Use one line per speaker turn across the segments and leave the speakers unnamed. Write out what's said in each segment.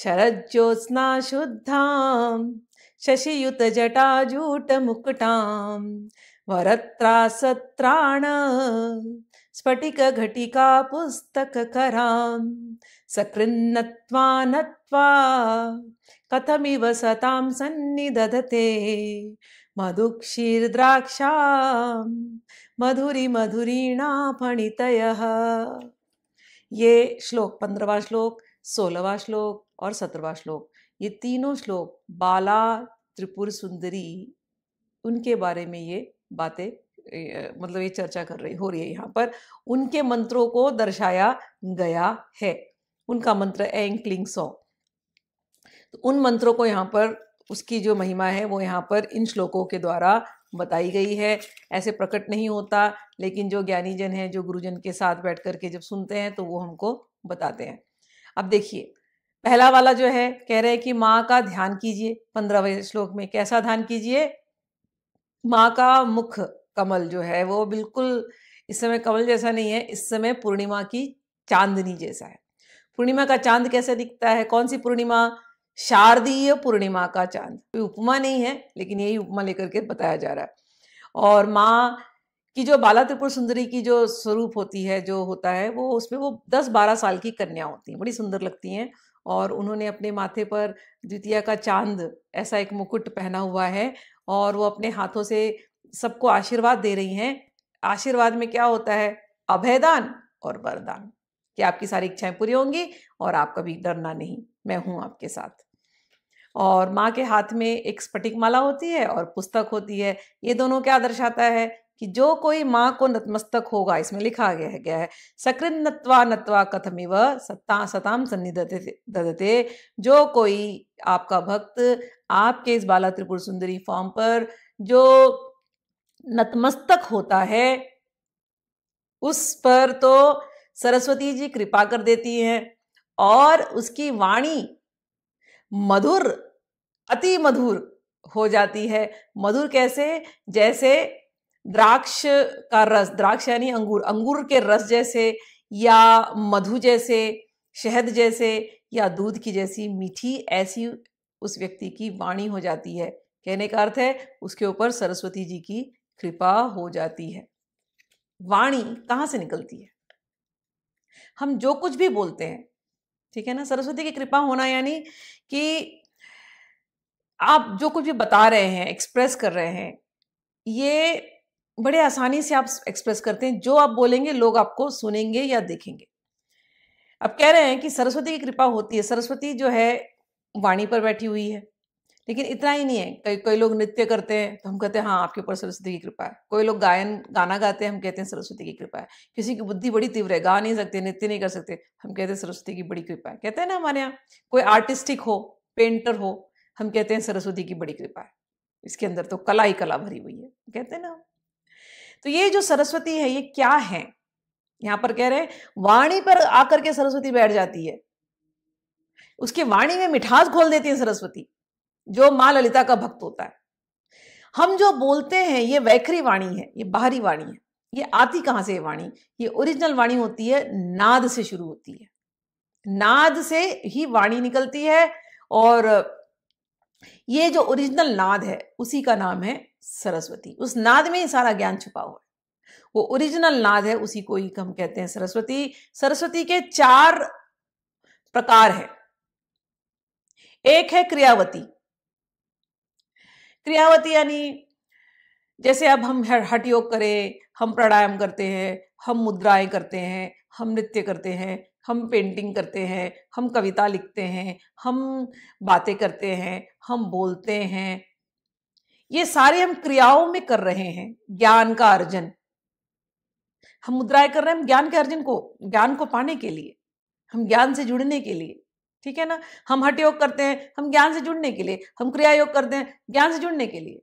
शरज्योत्स्ना शुद्धां शशियुतजटाजूटमुकुटां वरत्रासत्राण स्फटिकघटिका पुस्तककरां सकृन्नत्वा नत्वा कथमिव सतां सन्निदधते मधुक्षीर्द्राक्षां मधुरिमधुरीणा फणितयः ये श्लोक पंद्रवा श्लोक सोलवा श्लोक और सत्रवा श्लोक ये तीनों श्लोक बाला त्रिपुर सुंदरी उनके बारे में ये बातें मतलब ये चर्चा कर रही हो रही है यहाँ पर उनके मंत्रों को दर्शाया गया है उनका मंत्र एंग क्लिंग सौ तो उन मंत्रों को यहाँ पर उसकी जो महिमा है वो यहाँ पर इन श्लोकों के द्वारा बताई गई है ऐसे प्रकट नहीं होता लेकिन जो ज्ञानी जन है जो गुरुजन के साथ बैठ करके जब सुनते हैं तो वो हमको बताते हैं अब देखिए पहला वाला जो है कह रहे हैं कि माँ का ध्यान कीजिए पंद्रहवें श्लोक में कैसा ध्यान कीजिए माँ का मुख कमल जो है वो बिल्कुल इस समय कमल जैसा नहीं है इस समय पूर्णिमा की चांदनी जैसा है पूर्णिमा का चांद कैसे दिखता है कौन सी पूर्णिमा शारदीय पूर्णिमा का चांद कोई उपमा नहीं है लेकिन यही उपमा लेकर के बताया जा रहा है और माँ की जो बाला त्रिपुर सुंदरी की जो स्वरूप होती है जो होता है वो उसमें वो दस बारह साल की कन्या होती है बड़ी सुंदर लगती हैं और उन्होंने अपने माथे पर द्वितीय का चांद ऐसा एक मुकुट पहना हुआ है और वो अपने हाथों से सबको आशीर्वाद दे रही हैं आशीर्वाद में क्या होता है अभयदान और वरदान कि आपकी सारी इच्छाएं पूरी होंगी और आप कभी डरना नहीं मैं हूं आपके साथ और माँ के हाथ में एक स्फटिक माला होती है और पुस्तक होती है ये दोनों क्या दर्शाता है कि जो कोई माँ को नतमस्तक होगा इसमें लिखा गया है क्या है सकृत नत्वा नत्वा कथमिव सत्ता सताम सन्निधते जो कोई आपका भक्त आपके इस बाला त्रिपुर सुंदरी फॉर्म पर जो नतमस्तक होता है उस पर तो सरस्वती जी कृपा कर देती हैं और उसकी वाणी मधुर अति मधुर हो जाती है मधुर कैसे जैसे द्राक्ष का रस द्राक्ष यानी अंगूर अंगूर के रस जैसे या मधु जैसे शहद जैसे या दूध की जैसी मीठी ऐसी उस व्यक्ति की वाणी हो जाती है कहने का अर्थ है उसके ऊपर सरस्वती जी की कृपा हो जाती है वाणी कहाँ से निकलती है हम जो कुछ भी बोलते हैं ठीक है ना सरस्वती की कृपा होना यानी कि आप जो कुछ भी बता रहे हैं एक्सप्रेस कर रहे हैं ये बड़े आसानी से आप एक्सप्रेस करते हैं जो आप बोलेंगे लोग आपको सुनेंगे या देखेंगे अब कह रहे हैं कि सरस्वती की कृपा होती है सरस्वती जो है वाणी पर बैठी हुई है लेकिन इतना ही नहीं है कई कई लोग नृत्य करते हैं तो हम कहते हैं हाँ आपके ऊपर सरस्वती की कृपा है कोई लोग गायन गाना गाते हैं हम कहते हैं सरस्वती की कृपा है किसी की बुद्धि बड़ी तीव्र है गा नहीं सकते नृत्य नहीं कर सकते हम कहते हैं सरस्वती की बड़ी कृपा है कहते हैं ना हमारे यहाँ कोई आर्टिस्टिक हो पेंटर हो हम कहते हैं सरस्वती की बड़ी कृपा है इसके अंदर तो कला ही कला भरी हुई है कहते हैं ना तो ये जो सरस्वती है ये क्या है यहां पर कह रहे हैं वाणी पर आकर के सरस्वती बैठ जाती है उसके वाणी में मिठास खोल देती है सरस्वती जो माँ ललिता का भक्त होता है हम जो बोलते हैं ये वैखरी वाणी है ये बाहरी वाणी है ये आती कहाँ से वाणी ये ओरिजिनल वाणी होती है नाद से शुरू होती है नाद से ही वाणी निकलती है और ये जो ओरिजिनल नाद है उसी का नाम है सरस्वती उस नाद में ही सारा ज्ञान छुपा हुआ है वो ओरिजिनल नाद है उसी को ही हम कहते हैं सरस्वती सरस्वती के चार प्रकार है एक है क्रियावती क्रियावती यानी जैसे अब हम हट योग करें हम प्राणायाम करते हैं हम मुद्राएं करते हैं हम नृत्य करते हैं हम पेंटिंग करते हैं हम कविता लिखते हैं हम बातें करते हैं हम बोलते हैं ये सारे हम क्रियाओं में कर रहे हैं ज्ञान का अर्जन हम मुद्राएं कर रहे हैं हम ज्ञान के अर्जन को ज्ञान को पाने के लिए हम ज्ञान से जुड़ने के लिए ठीक है ना हम हट योग करते हैं हम ज्ञान से जुड़ने के लिए हम क्रिया योग करते हैं ज्ञान से जुड़ने के लिए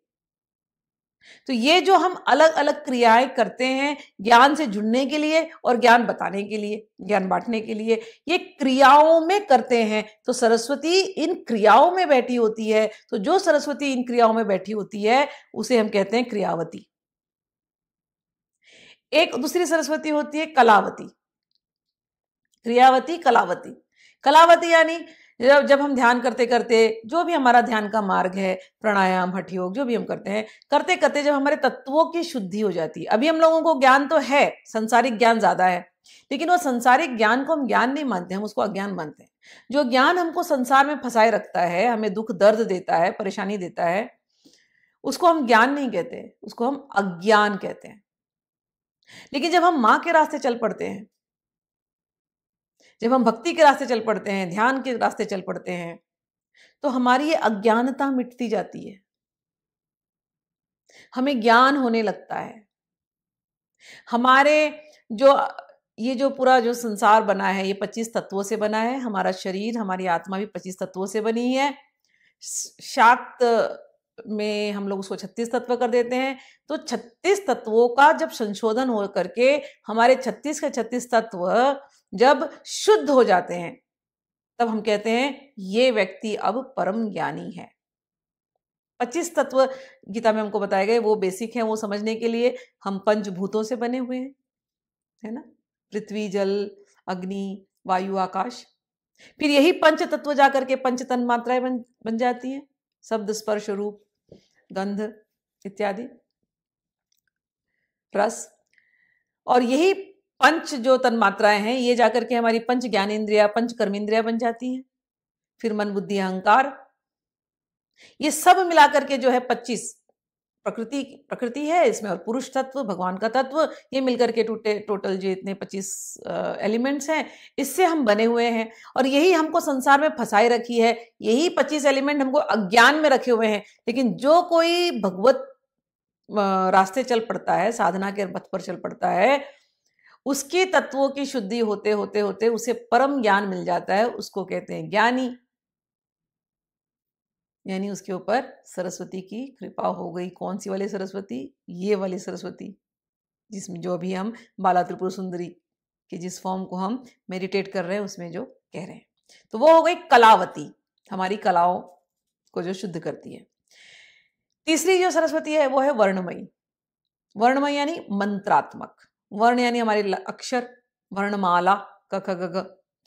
तो ये जो हम अलग अलग क्रियाएं करते हैं ज्ञान से जुड़ने के लिए और ज्ञान बताने के लिए ज्ञान बांटने के लिए ये क्रियाओं में करते हैं तो सरस्वती इन क्रियाओं में बैठी होती है तो जो सरस्वती इन क्रियाओं में बैठी होती है उसे हम कहते हैं क्रियावती एक दूसरी सरस्वती होती है कलावती क्रियावती कलावती कलावती यानी जब जब हम ध्यान करते करते जो भी हमारा ध्यान का मार्ग है प्राणायाम हठ योग जो भी हम करते हैं करते करते जब हमारे तत्वों की शुद्धि हो जाती है अभी हम लोगों को ज्ञान तो है संसारिक ज्ञान ज़्यादा है लेकिन वो संसारिक ज्ञान को हम ज्ञान नहीं मानते हम उसको अज्ञान मानते हैं जो ज्ञान हमको संसार में फंसाए रखता है हमें दुख दर्द देता है परेशानी देता है उसको हम ज्ञान नहीं कहते उसको हम अज्ञान कहते हैं लेकिन जब हम माँ के रास्ते चल पड़ते हैं जब हम भक्ति के रास्ते चल पड़ते हैं ध्यान के रास्ते चल पड़ते हैं तो हमारी ये अज्ञानता मिटती जाती है हमें ज्ञान होने लगता है हमारे जो ये जो पूरा जो संसार बना है ये पच्चीस तत्वों से बना है हमारा शरीर हमारी आत्मा भी पच्चीस तत्वों से बनी है शाक्त में हम लोग उसको 36 तत्व कर देते हैं तो 36 तत्वों का जब संशोधन हो करके हमारे 36 के 36 तत्व जब शुद्ध हो जाते हैं तब हम कहते हैं ये व्यक्ति अब परम ज्ञानी है पच्चीस तत्व गीता में हमको बताए गए वो बेसिक हैं वो समझने के लिए हम पंचभूतों से बने हुए हैं है ना पृथ्वी जल अग्नि वायु आकाश फिर यही पंच तत्व जाकर के पंच तन मात्राएं बन बन जाती हैं शब्द स्पर्श रूप गंध इत्यादि रस और यही पंच जो तन्मात्राएं हैं ये जाकर के हमारी पंच ज्ञान इंद्रिया पंच कर्मेंद्रिया बन जाती हैं फिर मन बुद्धि अहंकार ये सब मिलाकर के जो है पच्चीस प्रकृति प्रकृति है इसमें और पुरुष तत्व भगवान का तत्व ये मिलकर के टूटे टोटल जो इतने पच्चीस एलिमेंट्स हैं इससे हम बने हुए हैं और यही हमको संसार में फंसाए रखी है यही पच्चीस एलिमेंट हमको अज्ञान में रखे हुए हैं लेकिन जो कोई भगवत रास्ते चल पड़ता है साधना के पथ पर चल पड़ता है उसके तत्वों की शुद्धि होते होते होते उसे परम ज्ञान मिल जाता है उसको कहते हैं ज्ञानी यानी उसके ऊपर सरस्वती की कृपा हो गई कौन सी वाली सरस्वती ये वाली सरस्वती जिसमें जो अभी हम बाला त्रिपुर सुंदरी के जिस फॉर्म को हम मेडिटेट कर रहे हैं उसमें जो कह रहे हैं तो वो हो गई कलावती हमारी कलाओं को जो शुद्ध करती है तीसरी जो सरस्वती है वो है वर्णमयी वर्णमय यानी मंत्रात्मक वर्ण यानी हमारे अक्षर वर्णमाला क ख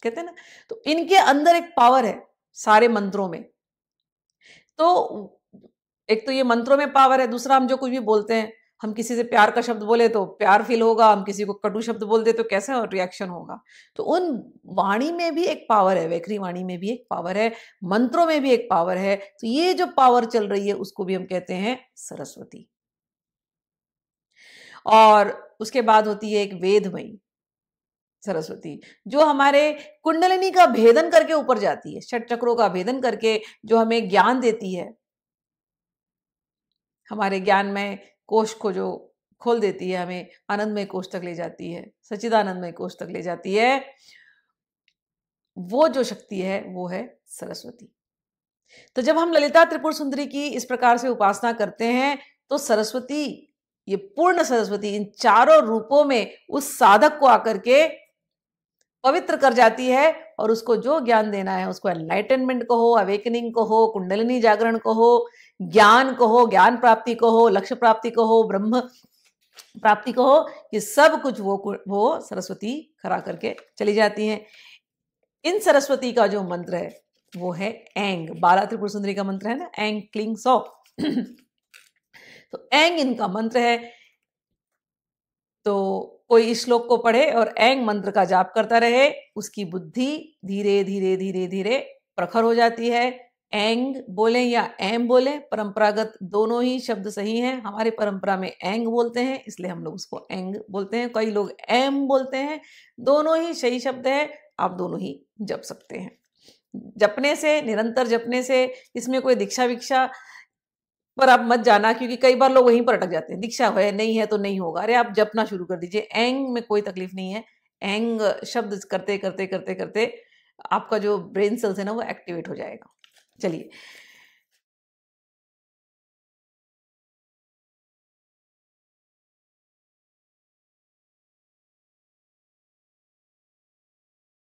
कहते हैं ना तो इनके अंदर एक पावर है सारे मंत्रों में तो एक तो ये मंत्रों में पावर है दूसरा हम जो कुछ भी बोलते हैं हम किसी से प्यार का शब्द बोले तो प्यार फील होगा हम किसी को कटु शब्द बोल दे तो कैसा रिएक्शन होगा तो उन वाणी में भी एक पावर है वैखरी वाणी में भी एक पावर है मंत्रों में भी एक पावर है तो ये जो पावर चल रही है उसको भी हम कहते हैं सरस्वती और उसके बाद होती है एक वेदमयी सरस्वती जो हमारे कुंडलिनी का भेदन करके ऊपर जाती है षट चक्रों का भेदन करके जो हमें ज्ञान देती है हमारे ज्ञान में कोष को जो खोल देती है हमें आनंदमय कोष तक ले जाती है सचिदानंदमय कोष तक ले जाती है वो जो शक्ति है वो है सरस्वती तो जब हम ललिता त्रिपुर सुंदरी की इस प्रकार से उपासना करते हैं तो सरस्वती ये पूर्ण सरस्वती इन चारों रूपों में उस साधक को आकर के पवित्र कर जाती है और उसको जो ज्ञान देना है उसको एनलाइटनमेंट को हो अवेकनिंग को हो कुंडलिनी जागरण को हो ज्ञान को हो ज्ञान प्राप्ति को हो लक्ष्य प्राप्ति को हो ब्रह्म प्राप्ति को हो ये सब कुछ वो वो सरस्वती खड़ा करके चली जाती हैं इन सरस्वती का जो मंत्र है वो है एंग बाला त्रिपुर सुंदरी का मंत्र है ना एंग क्लिंग सॉ तो एंग इनका मंत्र है तो कोई इस श्लोक को पढ़े और ऐंग मंत्र का जाप करता रहे उसकी बुद्धि धीरे धीरे धीरे धीरे प्रखर हो जाती है एंग बोले या एम बोले परंपरागत दोनों ही शब्द सही हैं हमारे परंपरा में एंग बोलते हैं इसलिए हम लोग उसको एंग बोलते हैं कई लोग एम बोलते हैं दोनों ही सही शब्द है आप दोनों ही जप सकते हैं जपने से निरंतर जपने से इसमें कोई दीक्षा विक्षा पर आप मत जाना क्योंकि कई बार लोग वहीं पर अटक जाते हैं दीक्षा है नहीं है तो नहीं होगा अरे आप जपना शुरू कर दीजिए एंग में कोई तकलीफ नहीं है एंग शब्द करते करते करते करते आपका जो ब्रेन सेल्स है ना वो एक्टिवेट हो जाएगा चलिए